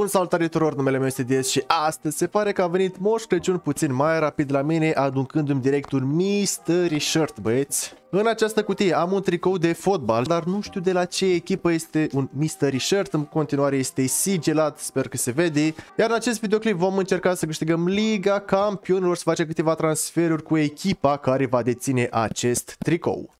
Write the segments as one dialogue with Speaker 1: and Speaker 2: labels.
Speaker 1: Bun salutare tuturor, numele meu este Diez și astăzi se pare că a venit Moș Crăciun puțin mai rapid la mine, aduncându-mi direct un mystery shirt, băieți. În această cutie am un tricou de fotbal, dar nu știu de la ce echipă este un mystery shirt, în continuare este sigelat, sper că se vede. Iar în acest videoclip vom încerca să câștigăm Liga Campionilor, să facem câteva transferuri cu echipa care va deține acest tricou.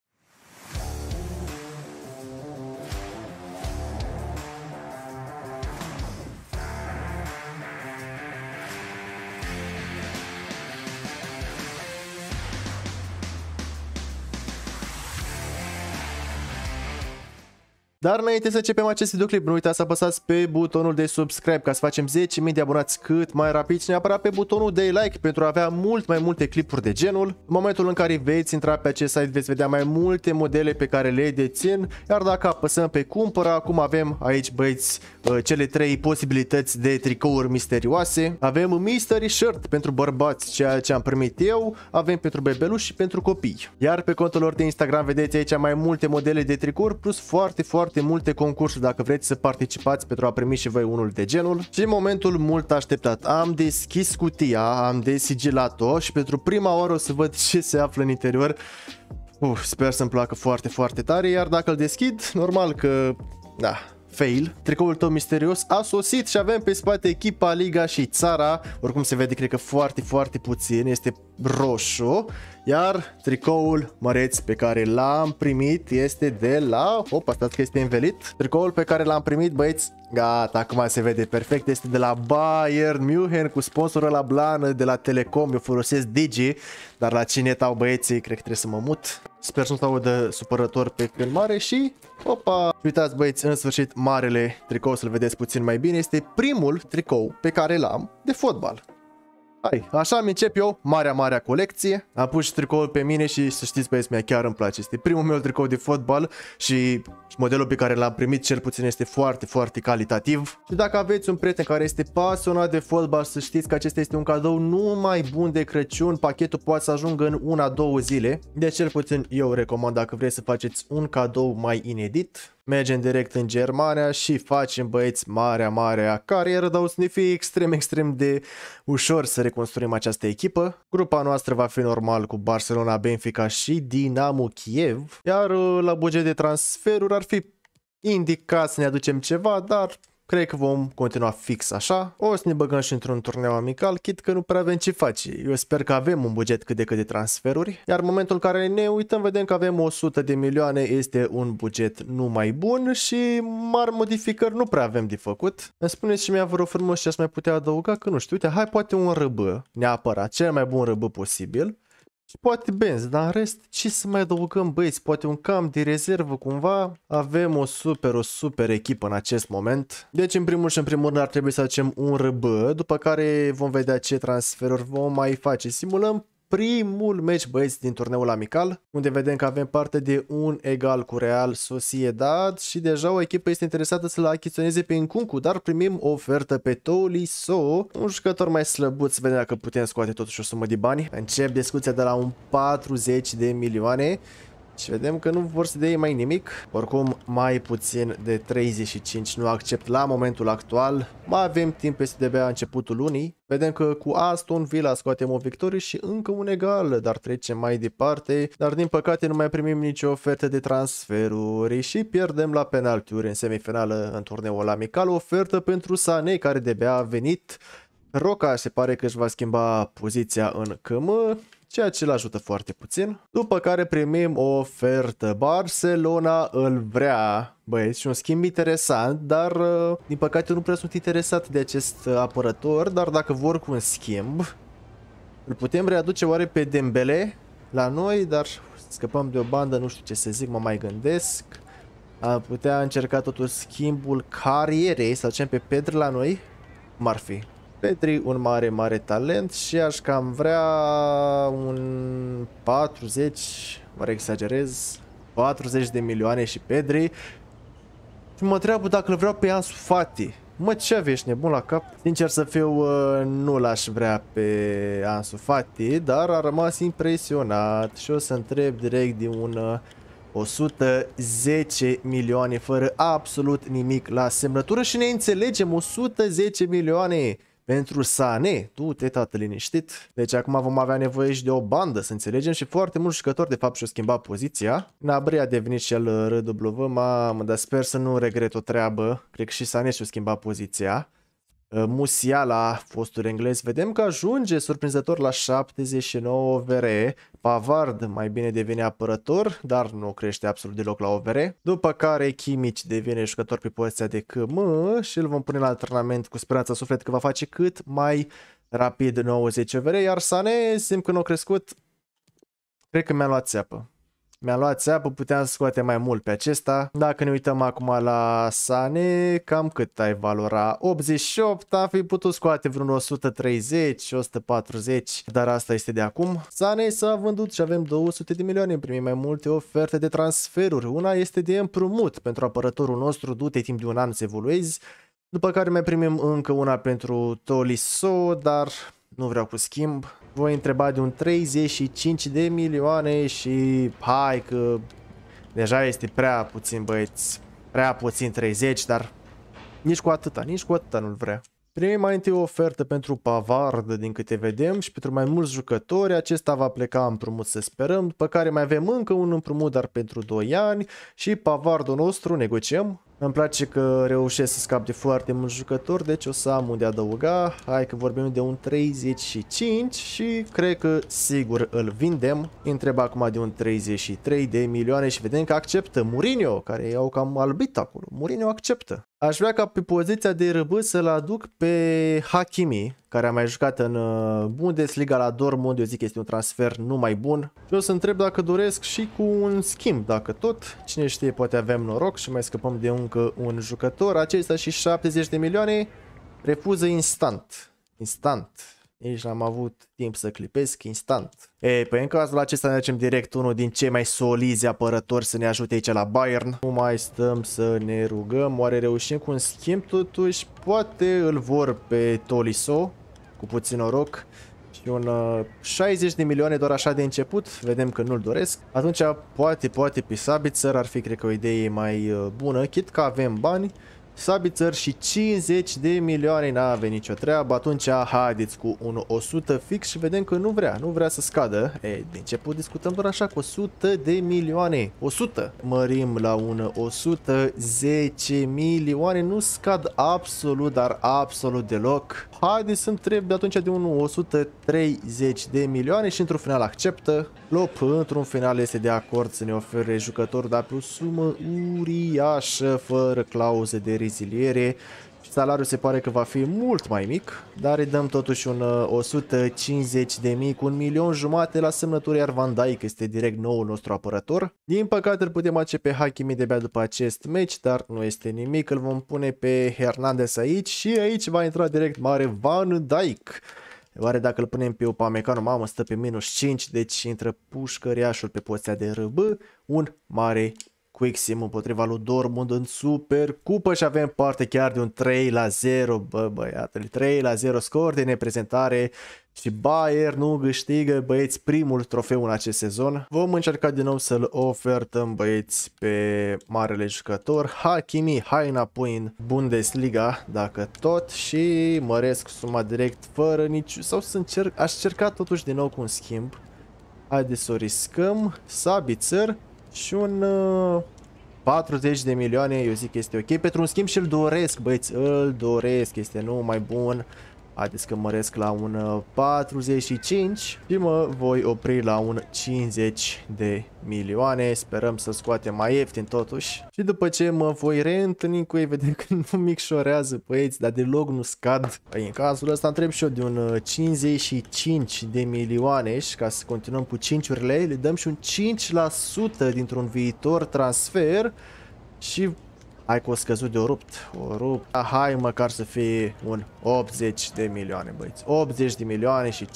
Speaker 1: Dar înainte să începem acest videoclip, nu uitați să apăsați pe butonul de subscribe ca să facem 10.000 de abonați cât mai rapid și neapărat pe butonul de like pentru a avea mult mai multe clipuri de genul. În momentul în care veți intra pe acest site veți vedea mai multe modele pe care le dețin, iar dacă apăsăm pe cumpăra, acum avem aici băieți uh, cele 3 posibilități de tricouri misterioase. Avem un mystery shirt pentru bărbați, ceea ce am primit eu, avem pentru bebeluși și pentru copii. Iar pe contul lor de Instagram vedeți aici mai multe modele de tricouri plus foarte, foarte foarte multe concursuri dacă vreți să participați pentru a primi și voi unul de genul. Și momentul mult așteptat. Am deschis cutia, am desigilat-o și pentru prima oară o să văd ce se află în interior. Uf, sper să-mi placă foarte, foarte tare, iar dacă îl deschid, normal că... Da, fail. Tricoul tău misterios a sosit și avem pe spate echipa, liga și țara. Oricum se vede, cred că foarte, foarte puțin. Este roșu. Iar tricoul măreț pe care l-am primit este de la... Opa, stați că este învelit. Tricoul pe care l-am primit, băieți, Gata, acum se vede perfect, este de la Bayern München cu sponsorul la blană de la Telecom, eu folosesc Digi, dar la cine tau băieții, cred că trebuie să mă mut. Sper să nu stau de supărător pe filmare și opa! Uitați băieți, în sfârșit marele tricou, să-l vedeți puțin mai bine, este primul tricou pe care l-am de fotbal. Hai, așa am încep eu, marea, marea colecție. Am pus tricoul pe mine și să știți, băieți a chiar îmi place. Este primul meu tricou de fotbal și modelul pe care l-am primit cel puțin este foarte, foarte calitativ. Și dacă aveți un prieten care este pasionat de fotbal, să știți că acesta este un cadou nu mai bun de Crăciun. Pachetul poate să ajungă în una-două zile. Deci cel puțin eu recomand dacă vreți să faceți un cadou mai inedit mergem direct în Germania și facem băieți marea, marea carieră, dar o să ne fie extrem, extrem de ușor să reconstruim această echipă. Grupa noastră va fi normal cu Barcelona, Benfica și Dinamo Kiev, iar uh, la buget de transferuri ar fi indicat să ne aducem ceva, dar Cred că vom continua fix așa. O să ne băgăm și într-un turneu amical, chit că nu prea avem ce face. Eu sper că avem un buget cât de cât de transferuri, iar momentul în care ne uităm vedem că avem 100 de milioane, este un buget numai bun și mari modificări nu prea avem de făcut. Îmi spuneți și mi-a rog frumos ce ați mai putea adăuga, că nu știu, uite, hai poate un RB, neapărat, cel mai bun RB posibil. Și poate benzi, dar în rest ce să mai adăugăm băieți, poate un cam de rezervă cumva. Avem o super, o super echipă în acest moment. Deci în primul și în primul rând ar trebui să facem un răbă, după care vom vedea ce transferuri vom mai face. Simulăm primul meci băieți din turneul amical, unde vedem că avem parte de un egal cu Real Sociedad și deja o echipă este interesată să-l achiziționeze pe Incuncu, dar primim o ofertă pe Tolisso, un jucător mai slăbuț, vedem dacă putem scoate totuși o sumă de bani. Încep discuția de la un 40 de milioane și vedem că nu vor să dea mai nimic. Oricum, mai puțin de 35 nu accept la momentul actual. Mai avem timp, peste de bea începutul lunii. Vedem că cu Aston Villa scoatem o victorie și încă un egal, dar trecem mai departe. Dar din păcate nu mai primim nicio ofertă de transferuri și pierdem la penaltiuri în semifinală în turneul amical. O ofertă pentru Sane care de bea a venit. Roca se pare că își va schimba poziția în cămă ceea ce îl ajută foarte puțin. După care primim o ofertă. Barcelona îl vrea. Băieți, și un schimb interesant, dar uh, din păcate nu prea sunt interesat de acest uh, apărător, dar dacă vor cu un schimb, îl putem readuce oare pe Dembele la noi, dar scăpăm de o bandă, nu știu ce să zic, mă mai gândesc. Am putea încerca totul, schimbul carierei, să ducem pe Pedro la noi, cum ar fi? Petri, un mare, mare talent și aș cam vrea un 40, mă exagerez, 40 de milioane și Pedri. Și mă întreabă dacă îl vreau pe Ansu Fati. Mă, ce avea, ești nebun la cap? Sincer să fiu, ă, nu l-aș vrea pe Ansu Fati, dar a rămas impresionat și o să întreb direct din un 110 milioane fără absolut nimic la semnătură și ne înțelegem 110 milioane pentru Sane, tu te tată liniștit. Deci acum vom avea nevoie și de o bandă, să înțelegem. Și foarte mulți jucători, de fapt, și-au schimbat poziția. Nabri a devenit și el uh, RW, mamă, dar sper să nu regret o treabă. Cred că și Sane și-a schimbat poziția. Ă, Musiala, fostul englez, vedem că ajunge surprinzător la 79 OVR. Pavard mai bine devine apărător, dar nu crește absolut deloc la OVR. După care Chimici devine jucător pe poziția de KM și îl vom pune la antrenament cu speranța suflet că va face cât mai rapid 90 OVR, iar Sane simt că nu a crescut. Cred că mi-a luat țeapă. Mi-am luat țeapă, puteam să scoate mai mult pe acesta. Dacă ne uităm acum la Sane, cam cât ai valora? 88, am fi putut scoate vreun 130, 140, dar asta este de acum. Sane s-a vândut și avem 200 de milioane, primim mai multe oferte de transferuri. Una este de împrumut pentru apărătorul nostru, du-te timp de un an să evoluezi. După care mai primim încă una pentru Toliso, dar nu vreau cu schimb voi întreba de un 35 de milioane și hai că deja este prea puțin băieți, prea puțin 30, dar nici cu atâta, nici cu atâta nu-l vrea. Primi mai întâi o ofertă pentru Pavard, din câte vedem, și pentru mai mulți jucători. Acesta va pleca împrumut, să sperăm, după care mai avem încă un împrumut, dar pentru 2 ani. Și Pavardul nostru, negociem. Îmi place că reușesc să scap de foarte mulți jucători, deci o să am unde adăuga. Hai că vorbim de un 35 și cred că sigur îl vindem. Întreb acum de un 33 de milioane și vedem că acceptă Mourinho, care i-au cam albit acolo. Mourinho acceptă. Aș vrea ca pe poziția de RB să-l aduc pe Hakimi, care a mai jucat în uh, Bundesliga la Dortmund, eu zic că este un transfer numai bun. Și o să întreb dacă doresc și cu un schimb, dacă tot. Cine știe, poate avem noroc și mai scăpăm de încă un jucător. Acesta și 70 de milioane refuză instant. Instant. Nici n-am avut timp să clipesc instant. Ei, păi în cazul acesta ne facem direct unul din cei mai solizi apărători să ne ajute aici la Bayern. Nu mai stăm să ne rugăm. Oare reușim cu un schimb totuși? Poate îl vor pe Toliso, cu puțin noroc. Și un uh, 60 de milioane doar așa de început, vedem că nu-l doresc. Atunci poate, poate Sabitzer ar fi, cred că, o idee mai uh, bună, chit că avem bani Sabițări și 50 de milioane n-a avut nicio treabă, atunci haideți cu un 100 fix și vedem că nu vrea, nu vrea să scadă. E, de început discutăm doar așa cu 100 de milioane, 100. Mărim la un 110 milioane, nu scad absolut, dar absolut deloc. Haideți să întreb de atunci de un 130 de milioane și într-un final acceptă. Lop într-un final este de acord să ne ofere jucător dar pe o sumă uriașă, fără clauze de risc reziliere și salariul se pare că va fi mult mai mic, dar îi dăm totuși un 150 uh, de mii cu un milion jumate la semnături. iar Van Dijk este direct noul nostru apărător. Din păcate îl putem face pe Hakimi de bea după acest meci, dar nu este nimic, îl vom pune pe Hernandez aici și aici va intra direct mare Van Dijk. Oare dacă îl punem pe Upamecano, mamă, stă pe minus 5, deci intră pușcăriașul pe poziția de RB, un mare Quicksim împotriva lui Dortmund în super cupă și avem parte chiar de un 3 la 0, bă băiatul, 3 la 0 scor de neprezentare și Bayern nu câștigă băieți primul trofeu în acest sezon. Vom încerca din nou să-l ofertăm băieți pe marele jucător Hakimi, hai înapoi în Bundesliga dacă tot și măresc suma direct fără nici sau să încerc, aș cerca totuși din nou cu un schimb. Haideți să o riscăm, Sabitzer și un uh, 40 de milioane, eu zic că este ok. Pentru un schimb și-l doresc, băieți, îl doresc, este nu mai bun. Haideți că măresc la un 45 uh, și mă voi opri la un 50 de milioane. Sperăm să scoatem mai ieftin totuși. Și după ce mă voi reîntâlni cu ei, vedem că nu micșorează băieți, dar deloc nu scad. Păi în cazul ăsta întreb și eu de un 55 uh, de milioane și ca să continuăm cu 5-urile, le dăm și un 5% dintr-un viitor transfer și Hai că o scăzut de o rupt. O rupt. Da, hai măcar să fie un 80 de milioane, băieți. 80 de milioane și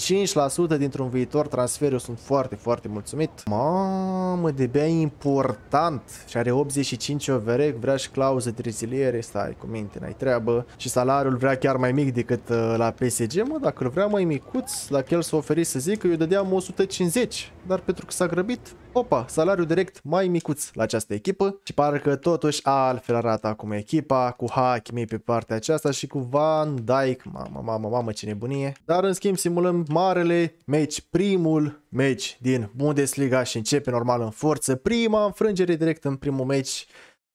Speaker 1: 5% dintr-un viitor transfer. Eu sunt foarte, foarte mulțumit. Mamă, de bea important. Și are 85 over, vrea și clauză de reziliere. Stai cu minte, n-ai treabă. Și salariul vrea chiar mai mic decât uh, la PSG. Mă, dacă îl vrea mai micuț, dacă el s-a oferit să zic că eu dădeam 150 dar pentru că s-a grăbit, opa, salariul direct mai micuț la această echipă și parcă totuși altfel arată acum echipa cu Hakimi pe partea aceasta și cu Van Dijk, mamă, mamă, mamă ce nebunie. Dar în schimb simulăm marele meci, primul meci din Bundesliga și începe normal în forță, prima înfrângere direct în primul meci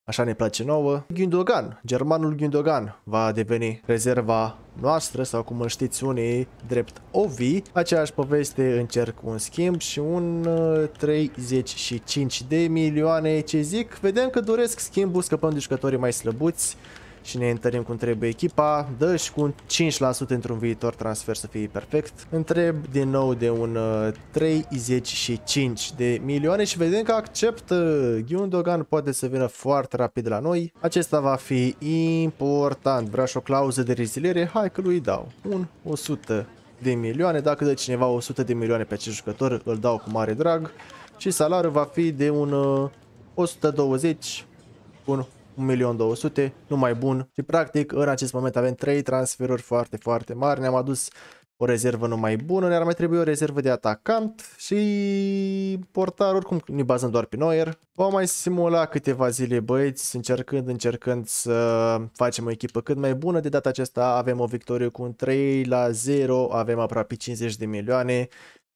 Speaker 1: Așa ne place nouă. Gündogan, germanul Gündogan va deveni rezerva noastră sau cum îl știți unii drept Ovi. Aceeași poveste încerc un schimb și un 35 uh, de milioane ce zic. Vedem că doresc schimbul de jucătorii mai slăbuți și ne întărim cum trebuie echipa, dă și cu un 5% într-un viitor transfer să fie perfect. Întreb din nou de un 35 uh, de milioane și vedem că acceptă Gundogan, poate să vină foarte rapid la noi. Acesta va fi important, vrea și o clauză de reziliere, hai că lui dau un 100 de milioane, dacă dă cineva 100 de milioane pe acest jucător, îl dau cu mare drag și salariul va fi de un 120 uh, un. 1.200.000, numai bun. Și practic în acest moment avem 3 transferuri foarte, foarte mari. Ne-am adus o rezervă numai bună, ne-ar mai trebui o rezervă de atacant și portar, oricum ne bazăm doar pe Neuer. Vom mai simula câteva zile băieți, încercând, încercând să facem o echipă cât mai bună. De data aceasta avem o victorie cu un 3 la 0, avem aproape 50 de milioane.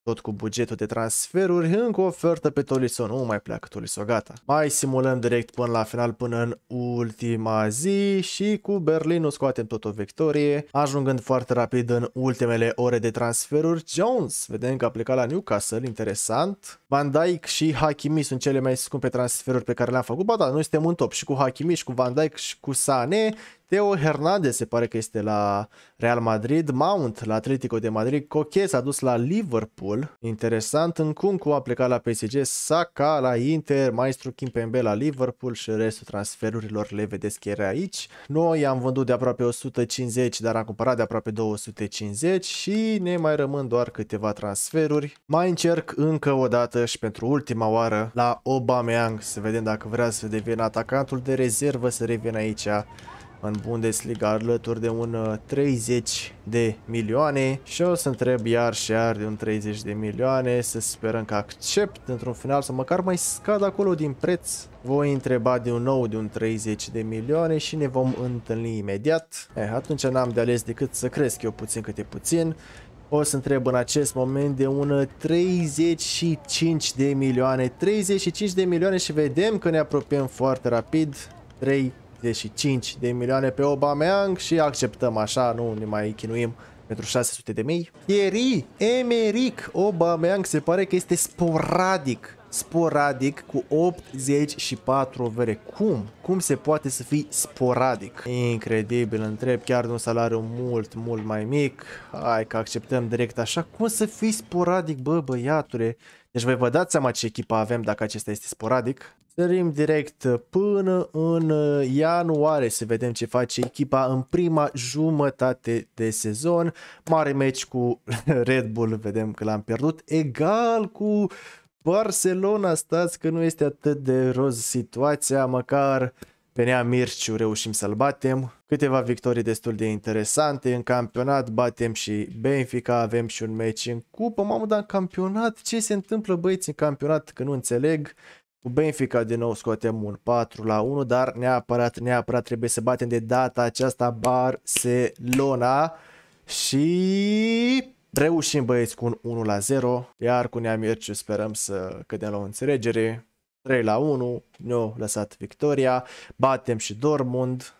Speaker 1: Tot cu bugetul de transferuri, încă o ofertă pe Tolisso, nu mai pleacă Tolisso, gata. Mai simulăm direct până la final, până în ultima zi și cu Berlin scoatem tot o victorie, ajungând foarte rapid în ultimele ore de transferuri. Jones, vedem că a plecat la Newcastle, interesant. Van Dijk și Hakimi sunt cele mai scumpe transferuri pe care le-am făcut. Ba da, noi suntem în top și cu Hakimi și cu Van Dijk și cu Sane Teo Hernandez se pare că este la Real Madrid, Mount la Atletico de Madrid, Coche s-a dus la Liverpool, interesant, în Nkunku a plecat la PSG, Saka la Inter, Maestru Kimpembe la Liverpool și restul transferurilor le vedeți chiar aici. Noi am vândut de aproape 150, dar am cumpărat de aproape 250 și ne mai rămân doar câteva transferuri. Mai încerc încă o dată și pentru ultima oară la Aubameyang să vedem dacă vrea să devină atacantul de rezervă, să revină aici în Bundesliga alături de un 30 uh, de milioane și o să întreb iar și iar de un 30 de milioane, să sperăm că accept într-un final să măcar mai scad acolo din preț. Voi întreba de un nou de un 30 de milioane și ne vom întâlni imediat. Eh, atunci n-am de ales decât să cresc eu puțin câte puțin o să întreb în acest moment de un 35 uh, de milioane. 35 de milioane și vedem că ne apropiem foarte rapid. 3, 35 de milioane pe Obameang și acceptăm așa, nu ne mai chinuim pentru 600 de mii. Thierry Emeric Obameang se pare că este sporadic sporadic cu 84 vere. Cum? Cum se poate să fii sporadic? Incredibil, întreb chiar de un salariu mult, mult mai mic. Hai că acceptăm direct așa. Cum să fii sporadic, bă, băiatule? Deci voi vă dați seama ce echipă avem dacă acesta este sporadic. Sărim direct până în uh, ianuarie să vedem ce face echipa în prima jumătate de sezon. Mare meci cu Red Bull, vedem că l-am pierdut, egal cu Barcelona, stați că nu este atât de roz situația, măcar pe Nea Mirciu reușim să-l batem. Câteva victorii destul de interesante. În campionat batem și Benfica, avem și un meci în cupă. Mamă, dar în campionat, ce se întâmplă băieți în campionat, că nu înțeleg. Cu Benfica din nou scoatem un 4 la 1, dar neapărat, neapărat trebuie să batem de data aceasta Barcelona și reușim băieți cu un 1 la 0, iar cu Nea Mirciu sperăm să cădem la o înțelegere. 3 la 1, ne a lăsat victoria, batem și Dortmund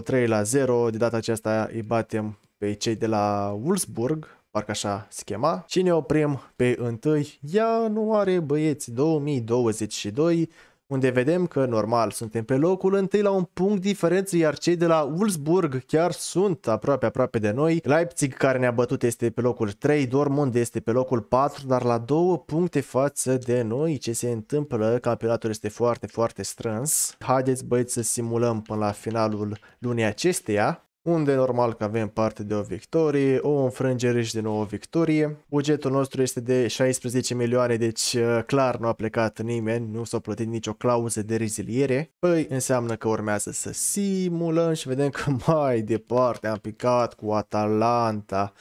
Speaker 1: 4-0, 3 la 0, de data aceasta îi batem pe cei de la Wolfsburg, parcă așa se chema, și ne oprim pe 1 ianuarie, băieți, 2022, unde vedem că, normal, suntem pe locul întâi la un punct diferență, iar cei de la Wolfsburg chiar sunt aproape aproape de noi. Leipzig, care ne-a bătut, este pe locul 3, Dortmund este pe locul 4, dar la două puncte față de noi. Ce se întâmplă? Campionatul este foarte, foarte strâns. Haideți, băieți, să simulăm până la finalul lunii acesteia unde normal că avem parte de o victorie, o înfrângere și de nou o victorie. Bugetul nostru este de 16 milioane, deci uh, clar nu a plecat nimeni, nu s-a plătit nicio clauză de reziliere. Păi înseamnă că urmează să simulăm și vedem că mai departe am picat cu Atalanta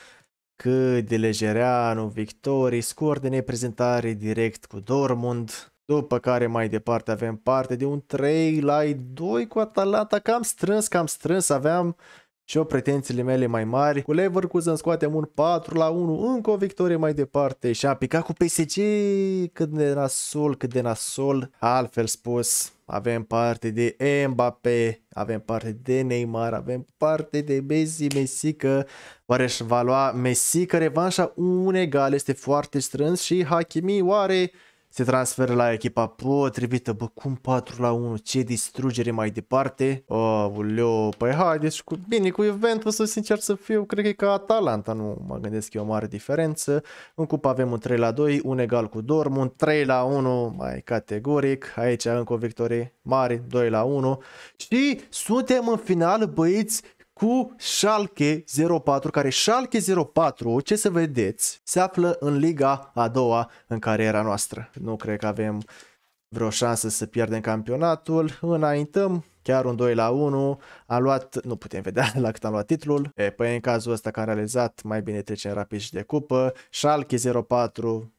Speaker 1: cât de Legereanu, victorii, scor de neprezentare direct cu Dortmund, după care mai departe avem parte de un 3 la 2 cu Atalanta, cam strâns, cam strâns, aveam și o pretențiile mele mai mari, cu Leverkusen scoatem un 4 la 1, încă o victorie mai departe și a picat cu PSG, cât de nasol, cât de nasol, altfel spus, avem parte de Mbappé, avem parte de Neymar, avem parte de Messi, că oare își va lua că revanșa? Un egal este foarte strâns și Hakimi oare se transferă la echipa potrivită, bă, cum 4 la 1, ce distrugere mai departe. Oh, uleu, păi haideți cu bine, cu Juventus, sincer să fiu, cred că e ca Atalanta, nu mă gândesc eu o mare diferență. În cupă avem un 3 la 2, un egal cu Dortmund, 3 la 1, mai categoric, aici încă o victorie mare, 2 la 1. Și suntem în final, băieți, cu Schalke 04, care Schalke 04, ce să vedeți, se află în Liga a doua în cariera noastră. Nu cred că avem vreo șansă să pierdem campionatul, înaintăm, chiar un 2 la 1, a luat, nu putem vedea la cât am luat titlul, e, păi în cazul ăsta care a realizat, mai bine trecem rapid și de cupă, Schalke 04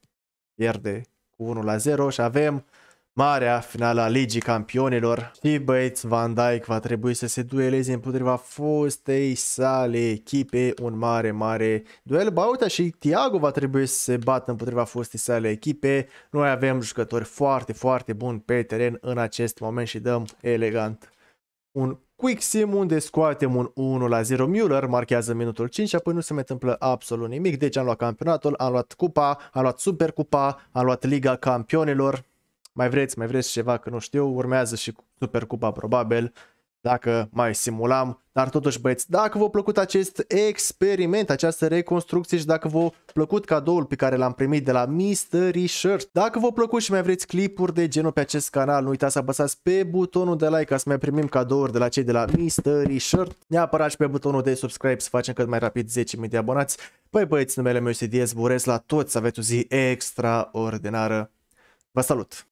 Speaker 1: pierde cu 1 la 0 și avem marea finală a Ligii Campionilor și băieți Van Dijk va trebui să se dueleze împotriva fostei sale echipe, un mare, mare duel. Ba uite și Thiago va trebui să se bată împotriva fostei sale echipe. Noi avem jucători foarte, foarte buni pe teren în acest moment și dăm elegant un Quick Sim unde scoatem un 1 la 0 Müller, marchează minutul 5 și apoi nu se mai întâmplă absolut nimic. Deci am luat campionatul, am luat cupa, am luat supercupa, am luat Liga Campionilor mai vreți, mai vreți ceva că nu știu, urmează și Supercupa probabil, dacă mai simulam, dar totuși băieți, dacă v-a plăcut acest experiment, această reconstrucție și dacă v-a plăcut cadoul pe care l-am primit de la Mystery Shirt, dacă v-a plăcut și mai vreți clipuri de genul pe acest canal, nu uitați să apăsați pe butonul de like ca să mai primim cadouri de la cei de la Mystery Shirt, neapărat și pe butonul de subscribe să facem cât mai rapid 10.000 de abonați. Păi băieți, numele meu este Diez, vă la toți să aveți o zi extraordinară. Vă salut!